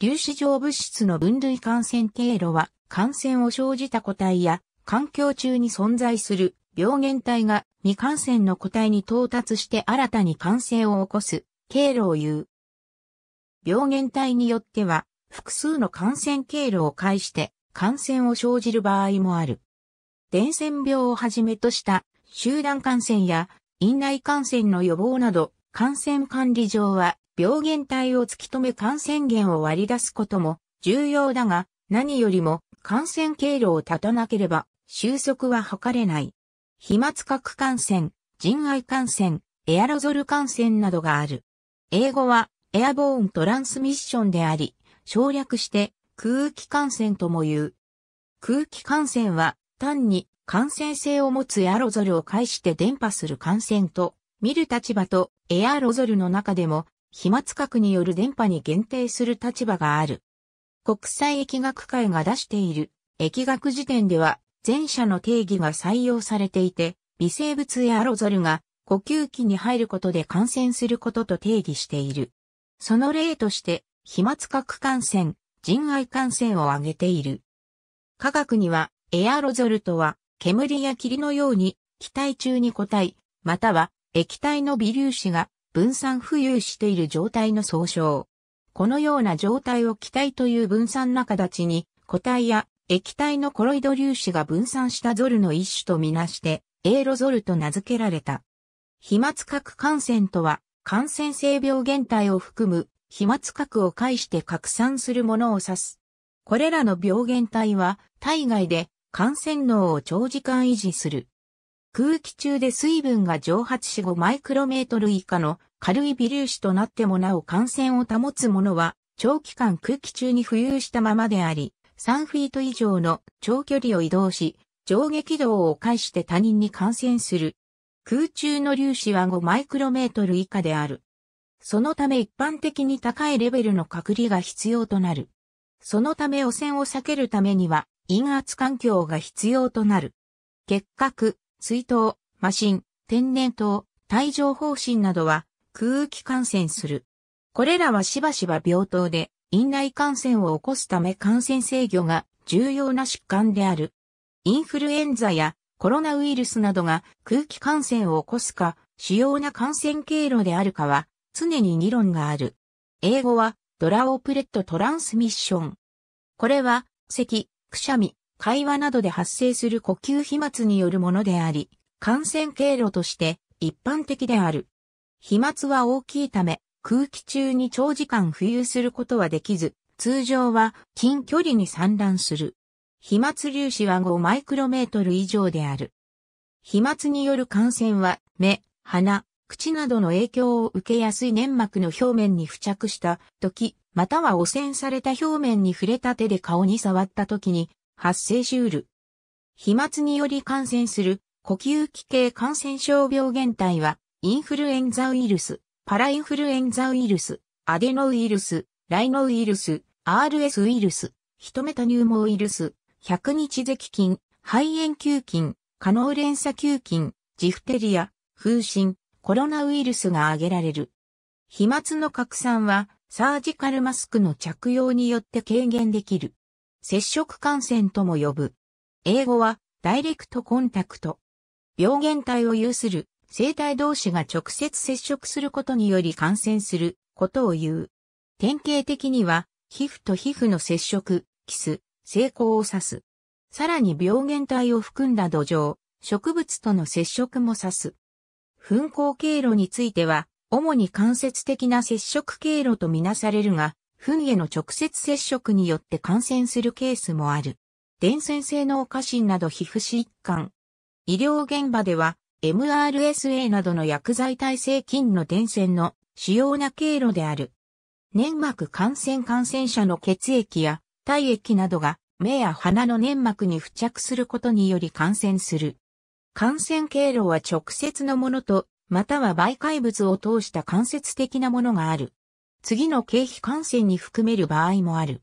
粒子状物質の分類感染経路は、感染を生じた個体や、環境中に存在する病原体が未感染の個体に到達して新たに感染を起こす経路を言う。病原体によっては、複数の感染経路を介して感染を生じる場合もある。伝染病をはじめとした集団感染や院内感染の予防など感染管理上は病原体を突き止め感染源を割り出すことも重要だが、何よりも感染経路を断たなければ収束は図れない。飛沫核感染、人愛感染、エアロゾル感染などがある。英語はエアボーントランスミッションであり、省略して空気感染とも言う。空気感染は単に感染性を持つエアロゾルを介して伝播する感染と見る立場とエアロゾルの中でも飛沫核による電波に限定する立場がある。国際疫学会が出している疫学辞典では前者の定義が採用されていて、微生物やアロゾルが呼吸器に入ることで感染することと定義している。その例として、飛沫核感染、人愛感染を挙げている。科学には、エアロゾルとは、煙や霧のように、気体中に固体、または液体の微粒子が分散浮遊している状態の総称。このような状態を気体という分散な形に、固体や液体のコロイド粒子が分散したゾルの一種とみなして、エーロゾルと名付けられた。飛沫核感染とは、感染性病原体を含む飛沫核を介して拡散するものを指す。これらの病原体は、体外で感染能を長時間維持する。空気中で水分が蒸発し5マイクロメートル以下の軽い微粒子となってもなお感染を保つものは、長期間空気中に浮遊したままであり、3フィート以上の長距離を移動し、上下軌道を介して他人に感染する。空中の粒子は5マイクロメートル以下である。そのため一般的に高いレベルの隔離が必要となる。そのため汚染を避けるためには、陰圧環境が必要となる。結核、水筒、マシン、天然痘、帯状方針などは、空気感染する。これらはしばしば病棟で院内感染を起こすため感染制御が重要な疾患である。インフルエンザやコロナウイルスなどが空気感染を起こすか、主要な感染経路であるかは常に議論がある。英語はドラオプレットトランスミッション。これは咳、くしゃみ、会話などで発生する呼吸飛沫によるものであり、感染経路として一般的である。飛沫は大きいため、空気中に長時間浮遊することはできず、通常は近距離に散乱する。飛沫粒子は5マイクロメートル以上である。飛沫による感染は目、鼻、口などの影響を受けやすい粘膜の表面に付着した時、または汚染された表面に触れた手で顔に触った時に発生しうる。飛沫により感染する呼吸器系感染症病原体はインフルエンザウイルス、パラインフルエンザウイルス、アデノウイルス、ライノウイルス、RS ウイルス、ヒトメタニューモウイルス、百日咳菌、肺炎球菌、可能連鎖球菌、ジフテリア、風疹、コロナウイルスが挙げられる。飛沫の拡散は、サージカルマスクの着用によって軽減できる。接触感染とも呼ぶ。英語は、ダイレクトコンタクト。病原体を有する生体同士が直接接触することにより感染することを言う。典型的には、皮膚と皮膚の接触、キス、成功を指す。さらに病原体を含んだ土壌、植物との接触も指す。噴光経路については、主に間接的な接触経路とみなされるが、噴への直接接触によって感染するケースもある。伝染性のお過信など皮膚疾患。医療現場では、MRSA などの薬剤耐性菌の伝染の主要な経路である。粘膜感染感染者の血液や体液などが目や鼻の粘膜に付着することにより感染する。感染経路は直接のものと、または媒介物を通した間接的なものがある。次の経皮感染に含める場合もある。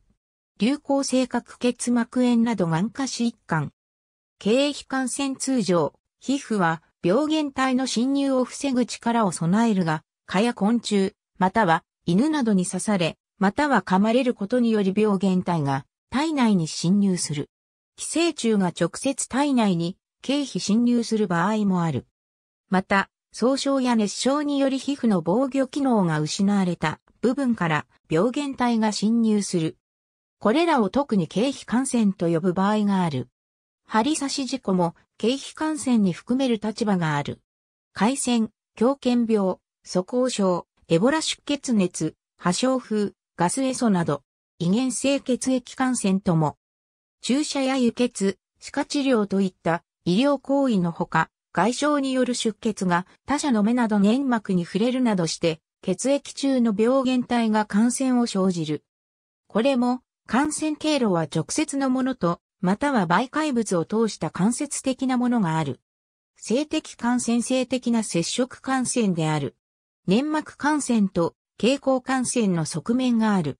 流行性角結膜炎など眼下疾患。経皮感染通常、皮膚は病原体の侵入を防ぐ力を備えるが、蚊や昆虫、または犬などに刺され、または噛まれることにより病原体が体内に侵入する。寄生虫が直接体内に経費侵入する場合もある。また、総傷や熱傷により皮膚の防御機能が失われた部分から病原体が侵入する。これらを特に経費感染と呼ぶ場合がある。針刺し事故も経費感染に含める立場がある。海鮮、狂犬病、素行症、エボラ出血熱、破傷風、ガスエソなど、異源性血液感染とも、注射や輸血、歯科治療といった医療行為のほか、外傷による出血が他者の目など粘膜に触れるなどして、血液中の病原体が感染を生じる。これも感染経路は直接のものとまたは媒介物を通した間接的なものがある。性的感染性的な接触感染である。粘膜感染と蛍光感染の側面がある。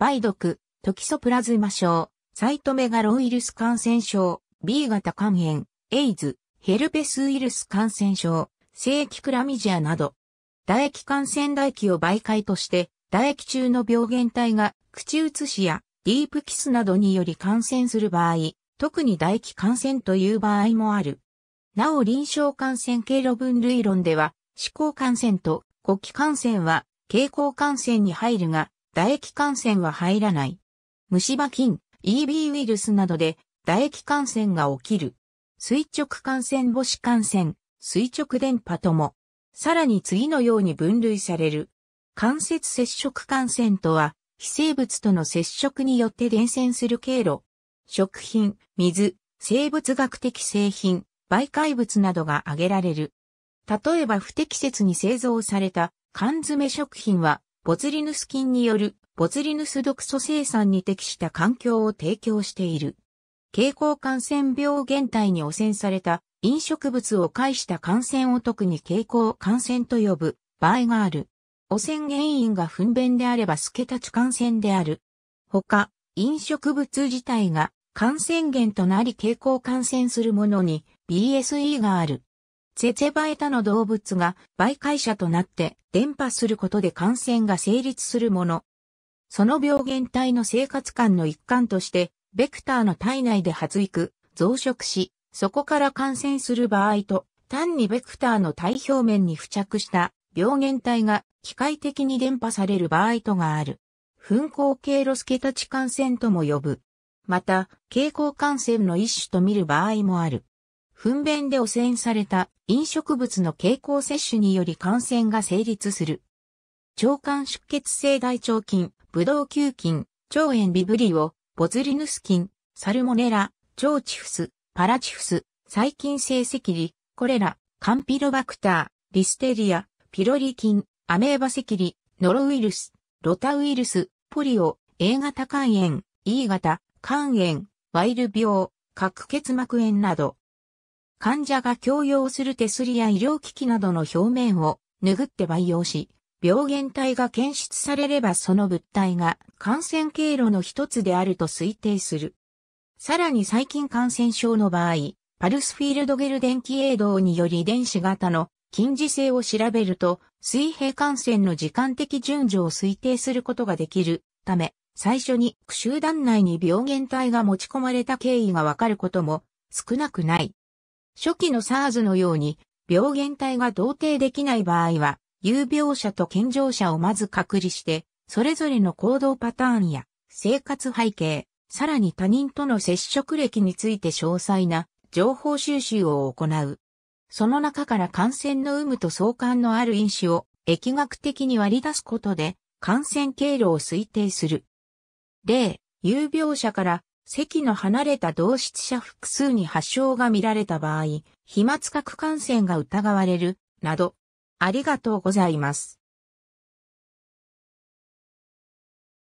梅毒、トキソプラズマ症、サイトメガロウイルス感染症、B 型肝炎、エイズ、ヘルペスウイルス感染症、性液クラミジアなど、唾液感染唾液を媒介として、唾液中の病原体が口移しやディープキスなどにより感染する場合、特に唾液感染という場合もある。なお臨床感染経路分類論では、思考感染と呼気感染は経口感染に入るが、唾液感染は入らない。虫歯菌、EB ウイルスなどで唾液感染が起きる。垂直感染母子感染、垂直電波とも、さらに次のように分類される。間接接触感染とは、非生物との接触によって伝染する経路、食品、水、生物学的製品、媒介物などが挙げられる。例えば不適切に製造された缶詰食品は、ボツリヌス菌によるボツリヌス毒素生産に適した環境を提供している。経口感染病原体に汚染された飲食物を介した感染を特に蛍光感染と呼ぶ場合がある。汚染原因が糞便であれば透けた地感染である。ほか、飲食物自体が感染源となり蛍光感染するものに BSE がある。ツェばえバエタの動物が媒介者となって伝播することで感染が成立するもの。その病原体の生活感の一環として、ベクターの体内で発育、増殖し、そこから感染する場合と、単にベクターの体表面に付着した病原体が機械的に伝播される場合とがある。噴光系ロスケタチ感染とも呼ぶ。また、蛍光感染の一種と見る場合もある。糞便で汚染された飲食物の蛍光摂取により感染が成立する。腸管出血性大腸菌、ブドウ球菌、腸炎ビブリオ、ボズリヌス菌、サルモネラ、腸チフス、パラチフス、細菌性赤痢、コレラ、カンピロバクター、リステリア、ピロリ菌、アメーバセキリ、ノロウイルス、ロタウイルス、ポリオ、A 型肝炎、E 型、肝炎、ワイル病、核結膜炎など。患者が強要する手すりや医療機器などの表面を拭って培養し、病原体が検出されればその物体が感染経路の一つであると推定する。さらに細菌感染症の場合、パルスフィールドゲル電気営動により電子型の近似性を調べると、水平感染の時間的順序を推定することができるため、最初に苦集団内に病原体が持ち込まれた経緯がわかることも少なくない。初期の SARS のように病原体が同定できない場合は、有病者と健常者をまず隔離して、それぞれの行動パターンや生活背景、さらに他人との接触歴について詳細な情報収集を行う。その中から感染の有無と相関のある因子を疫学的に割り出すことで感染経路を推定する。例、有病者から席の離れた同室者複数に発症が見られた場合、飛沫核感染が疑われる、など、ありがとうございます。